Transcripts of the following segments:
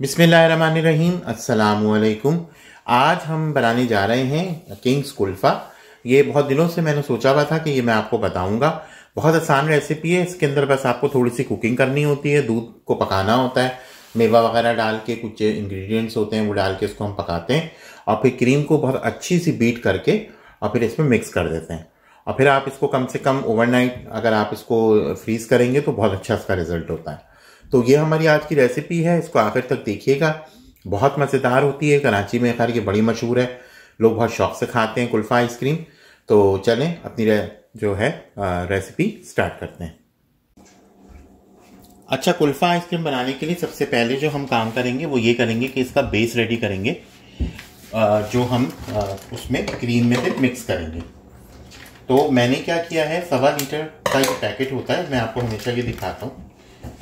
बिसमीम अल्लाम आज हम बनाने जा रहे हैं किंग्स कुल्फ़ा ये बहुत दिनों से मैंने सोचा हुआ था कि ये मैं आपको बताऊंगा बहुत आसान रेसिपी है इसके अंदर बस आपको थोड़ी सी कुकिंग करनी होती है दूध को पकाना होता है मेवा वगैरह डाल के कुछ इंग्रेडिएंट्स होते हैं वो डाल के इसको हम पकाते हैं और फिर क्रीम को बहुत अच्छी सी बीट करके और फिर इसमें मिक्स कर देते हैं और फिर आप इसको कम से कम ओवरनाइट अगर आप इसको फ्रीज़ करेंगे तो बहुत अच्छा इसका रिजल्ट होता है तो ये हमारी आज की रेसिपी है इसको आखिर तक देखिएगा बहुत मज़ेदार होती है कराची में खैर ये बड़ी मशहूर है लोग बहुत शौक से खाते हैं कुल्फ़ा आइसक्रीम तो चलें अपनी जो है रेसिपी स्टार्ट करते हैं अच्छा कुल्फ़ा आइसक्रीम बनाने के लिए सबसे पहले जो हम काम करेंगे वो ये करेंगे कि इसका बेस रेडी करेंगे जो हम उसमें क्रीम में से मिक्स करेंगे तो मैंने क्या किया है सवा लीटर का जो पैकेट होता है मैं आपको हमेशा ये दिखाता हूँ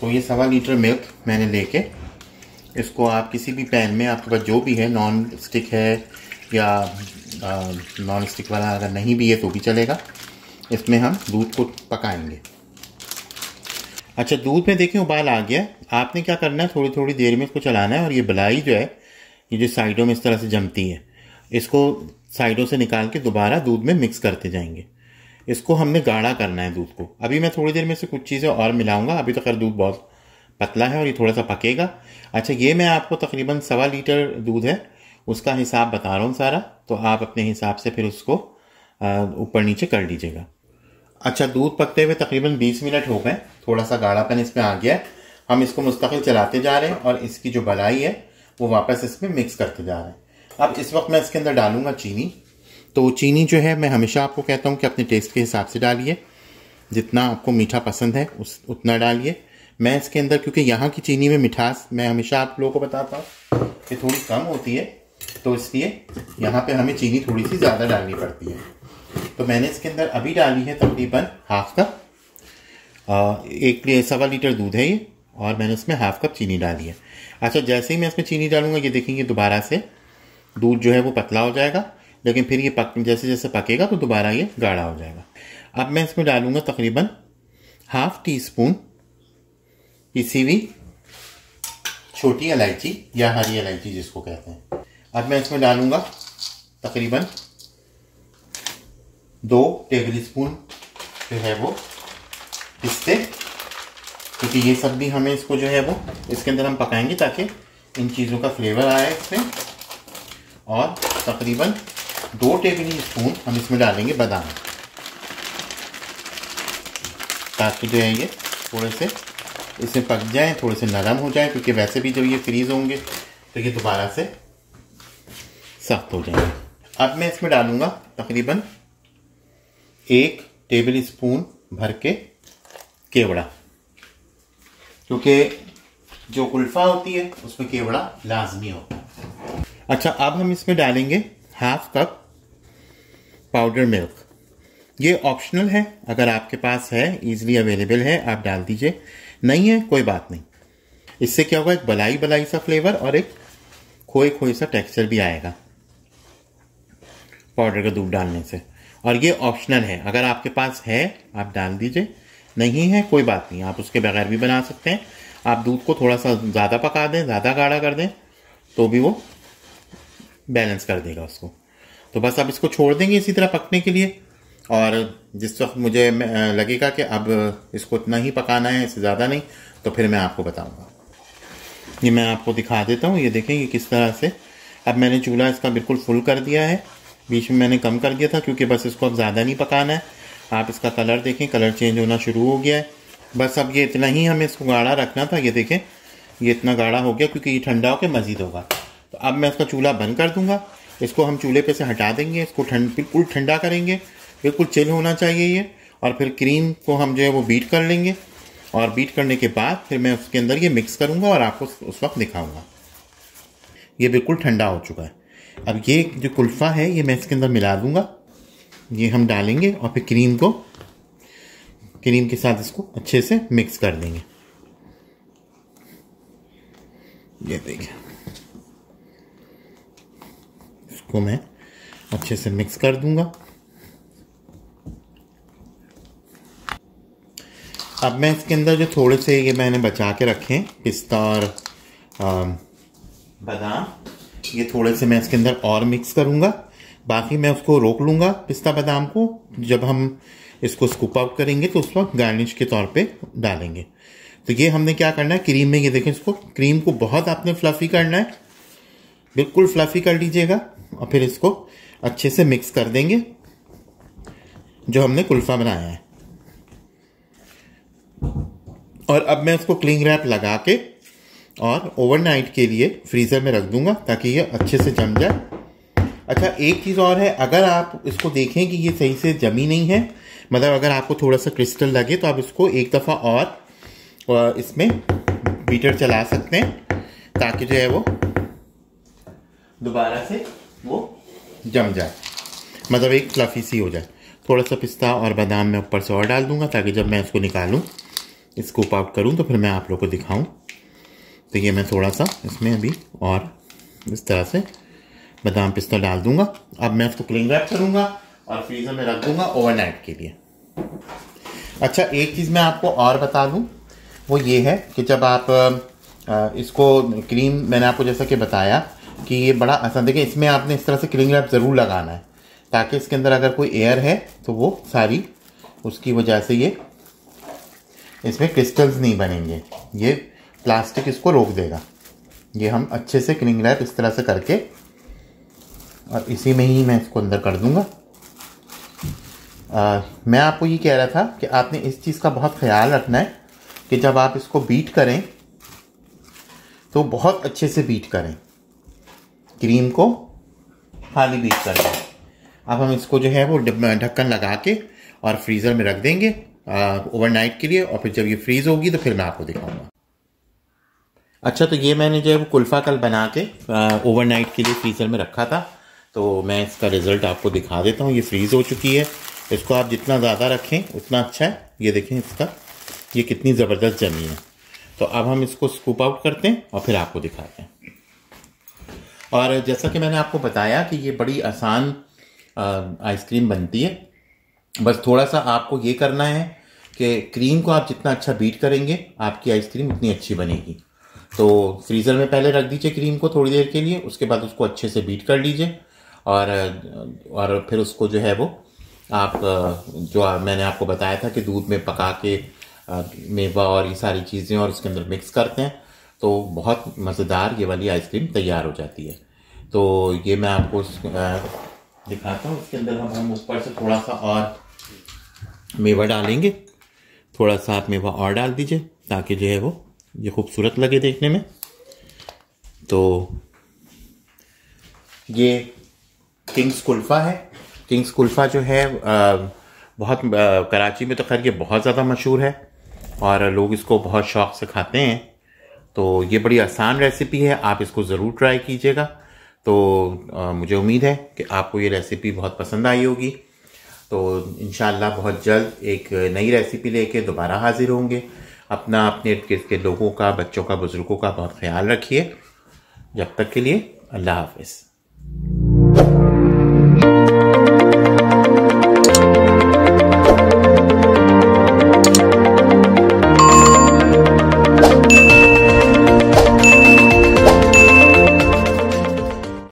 तो ये सवा लीटर मिल्क मैंने लेके इसको आप किसी भी पैन में आपके पास जो भी है नॉन स्टिक है या नॉन स्टिक वाला अगर नहीं भी है तो भी चलेगा इसमें हम दूध को पकाएंगे अच्छा दूध में देखिए उबाल आ गया आपने क्या करना है थोड़ी थोड़ी देर में इसको चलाना है और ये बलाई जो है ये जो साइडों में इस तरह से जमती है इसको साइडों से निकाल के दोबारा दूध में मिक्स करते जाएंगे इसको हमने गाढ़ा करना है दूध को अभी मैं थोड़ी देर में से कुछ चीज़ें और मिलाऊंगा अभी तो खैर दूध बहुत पतला है और ये थोड़ा सा पकेगा अच्छा ये मैं आपको तकरीबन सवा लीटर दूध है उसका हिसाब बता रहा हूँ सारा तो आप अपने हिसाब से फिर उसको ऊपर नीचे कर लीजिएगा अच्छा दूध पकते हुए तकरीबन 20 मिनट हो गए थोड़ा सा गाढ़ापन इसमें आ गया है हम इसको मुस्तकिल चलाते जा रहे हैं और इसकी जो बलाई है वो वापस इसमें मिक्स करते जा रहे हैं अब इस वक्त मैं इसके अंदर डालूंगा चीनी तो चीनी जो है मैं हमेशा आपको कहता हूँ कि अपने टेस्ट के हिसाब से डालिए जितना आपको मीठा पसंद है उस उतना डालिए मैं इसके अंदर क्योंकि यहाँ की चीनी में मिठास मैं हमेशा आप लोगों को बताता हूँ कि थोड़ी कम होती है तो इसलिए यहाँ पे हमें चीनी थोड़ी सी ज़्यादा डालनी पड़ती है तो मैंने इसके अंदर अभी डाली है तकरीबन हाफ कप एक सवा लीटर दूध है ये और मैंने इसमें हाफ कप चीनी डाली है अच्छा जैसे ही मैं इसमें चीनी डालूंगा ये देखेंगे दोबारा से दूध जो है वो पतला हो जाएगा लेकिन फिर ये पक जैसे जैसे पकेगा तो दोबारा ये गाढ़ा हो जाएगा अब मैं इसमें डालूंगा तकरीबन हाफ टी स्पून किसी भी छोटी इलायची या हरी इलायची जिसको कहते हैं अब मैं इसमें डालूंगा तकरीबन दो टेबल स्पून जो है वो पिस्ते क्योंकि ये सब भी हमें इसको जो है वो इसके अंदर हम पकाएंगे ताकि इन चीज़ों का फ्लेवर आए इसमें और तकरीबन दो टेबल स्पून हम इसमें डालेंगे बादाम ताकि तो जो है ये थोड़े से इसे पक जाए थोड़े से नरम हो जाए क्योंकि वैसे भी जब ये फ्रीज़ होंगे तो ये दोबारा से सख्त हो जाएंगे अब मैं इसमें डालूंगा तकरीबन एक टेबल स्पून भर के केवड़ा क्योंकि जो कुल्फ़ा होती है उसमें केवड़ा लाजमी होता है अच्छा अब हम इसमें डालेंगे हाफ कप पाउडर मिल्क ये ऑप्शनल है अगर आपके पास है इजीली अवेलेबल है आप डाल दीजिए नहीं है कोई बात नहीं इससे क्या होगा एक बलाई बलाई सा फ्लेवर और एक खोए खोए सा टेक्सचर भी आएगा पाउडर का दूध डालने से और ये ऑप्शनल है अगर आपके पास है आप डाल दीजिए नहीं है कोई बात नहीं आप उसके बगैर भी बना सकते हैं आप दूध को थोड़ा सा ज़्यादा पका दें ज़्यादा गाढ़ा कर दें तो भी वो बैलेंस कर देगा उसको तो बस अब इसको छोड़ देंगे इसी तरह पकने के लिए और जिस वक्त मुझे लगेगा कि अब इसको इतना ही पकाना है इससे ज़्यादा नहीं तो फिर मैं आपको बताऊँगा ये मैं आपको दिखा देता हूँ ये देखेंगे किस तरह से अब मैंने चूल्हा इसका बिल्कुल फुल कर दिया है बीच में मैंने कम कर दिया था क्योंकि बस इसको अब ज़्यादा नहीं पकाना है आप इसका कलर देखें कलर चेंज होना शुरू हो गया है बस अब ये इतना ही हमें इसको गाढ़ा रखना था ये देखें ये इतना गाढ़ा हो गया क्योंकि ये ठंडा होकर मज़ीद होगा तो अब मैं इसका चूल्हा बंद कर दूँगा इसको हम चूल्हे पे से हटा देंगे इसको ठंड बिल्कुल ठंडा करेंगे बिल्कुल चिल होना चाहिए ये और फिर क्रीम को हम जो है वो बीट कर लेंगे और बीट करने के बाद फिर मैं उसके अंदर ये मिक्स करूँगा और आपको उस वक्त दिखाऊँगा ये बिल्कुल ठंडा हो चुका है अब ये जो कुल्फ़ा है ये मैं इसके अंदर मिला दूँगा ये हम डालेंगे और फिर क्रीम को क्रीम के साथ इसको अच्छे से मिक्स कर देंगे ये देखें इसको मैं अच्छे से मिक्स कर दूंगा अब मैं इसके अंदर जो थोड़े से ये मैंने बचा के रखे हैं पिस्ता और बादाम ये थोड़े से मैं इसके अंदर और मिक्स करूंगा बाकी मैं उसको रोक लूंगा पिस्ता बादाम को जब हम इसको स्कूप आउट करेंगे तो उस वक्त गार्निश के तौर पे डालेंगे तो ये हमने क्या करना है क्रीम में ये देखें इसको क्रीम को बहुत आपने फ्लफ़ी करना है बिल्कुल फ्लफ़ी कर लीजिएगा और फिर इसको अच्छे से मिक्स कर देंगे जो हमने कुल्फ़ा बनाया है और अब मैं उसको क्लिंग रैप लगा के और ओवरनाइट के लिए फ्रीज़र में रख दूंगा ताकि ये अच्छे से जम जाए अच्छा एक चीज़ और है अगर आप इसको देखें कि ये सही से जमी नहीं है मतलब अगर आपको थोड़ा सा क्रिस्टल लगे तो आप इसको एक दफ़ा और, और इसमें बीटर चला सकते हैं ताकि जो है वो दोबारा से वो जम जाए मतलब एक फ्लफी सी हो जाए थोड़ा सा पिस्ता और बादाम मैं ऊपर से और डाल दूंगा ताकि जब मैं इसको निकालूँ इसको आउट करूँ तो फिर मैं आप लोग को दिखाऊँ तो ये मैं थोड़ा सा इसमें अभी और इस तरह से बादाम पिस्ता डाल दूंगा अब मैं इसको क्लिंग रैप करूँगा और फ्रीज़र में रख दूँगा ओवरनाइट के लिए अच्छा एक चीज़ मैं आपको और बता दूँ वो ये है कि जब आप इसको क्रीम मैंने आपको जैसा कि बताया कि ये बड़ा आसान देखिए इसमें आपने इस तरह से क्लिंग रैप ज़रूर लगाना है ताकि इसके अंदर अगर कोई एयर है तो वो सारी उसकी वजह से ये इसमें क्रिस्टल्स नहीं बनेंगे ये प्लास्टिक इसको रोक देगा ये हम अच्छे से क्लिंग रैप इस तरह से करके और इसी में ही मैं इसको अंदर कर दूँगा आ, मैं आपको ये कह रहा था कि आपने इस चीज़ का बहुत ख्याल रखना है कि जब आप इसको बीट करें तो बहुत अच्छे से बीट करें क्रीम को खाली बीच कर लें अब हम इसको जो है वो ढक्कन लगा के और फ्रीज़र में रख देंगे ओवरनाइट के लिए और फिर जब ये फ्रीज़ होगी तो फिर मैं आपको दिखाऊंगा अच्छा तो ये मैंने जो है वो कुल्फ़ा कल बना के ओवरनाइट के लिए फ्रीज़र में रखा था तो मैं इसका रिज़ल्ट आपको दिखा देता हूँ ये फ्रीज़ हो चुकी है इसको आप जितना ज़्यादा रखें उतना अच्छा है ये देखें इसका ये कितनी ज़बरदस्त जमी है तो अब हम इसको स्कूप आउट करते हैं और फिर आपको दिखाते हैं और जैसा कि मैंने आपको बताया कि ये बड़ी आसान आइसक्रीम बनती है बस थोड़ा सा आपको ये करना है कि क्रीम को आप जितना अच्छा बीट करेंगे आपकी आइसक्रीम उतनी अच्छी बनेगी तो फ्रीज़र में पहले रख दीजिए क्रीम को थोड़ी देर के लिए उसके बाद उसको अच्छे से बीट कर लीजिए और और फिर उसको जो है वो आप जो मैंने आपको बताया था कि दूध में पका के मेवा और ये सारी चीज़ें और उसके अंदर मिक्स करते हैं तो बहुत मज़ेदार ये वाली आइसक्रीम तैयार हो जाती है तो ये मैं आपको दिखाता हूँ इसके अंदर हम हम ऊपर से थोड़ा सा और मेवा डालेंगे थोड़ा सा आप मेवा और डाल दीजिए ताकि जो है वो ये खूबसूरत लगे देखने में तो ये किंग्स कुल्फ़ा है किंग्स कुल्फ़ा जो है बहुत कराची में तो खैर ये बहुत ज़्यादा मशहूर है और लोग इसको बहुत शौक़ से खाते हैं तो ये बड़ी आसान रेसिपी है आप इसको ज़रूर ट्राई कीजिएगा तो आ, मुझे उम्मीद है कि आपको ये रेसिपी बहुत पसंद आई होगी तो इन बहुत जल्द एक नई रेसिपी लेके दोबारा हाजिर होंगे अपना अपने इर्द के लोगों का बच्चों का बुज़ुर्गों का बहुत ख्याल रखिए जब तक के लिए अल्लाह हाफिज़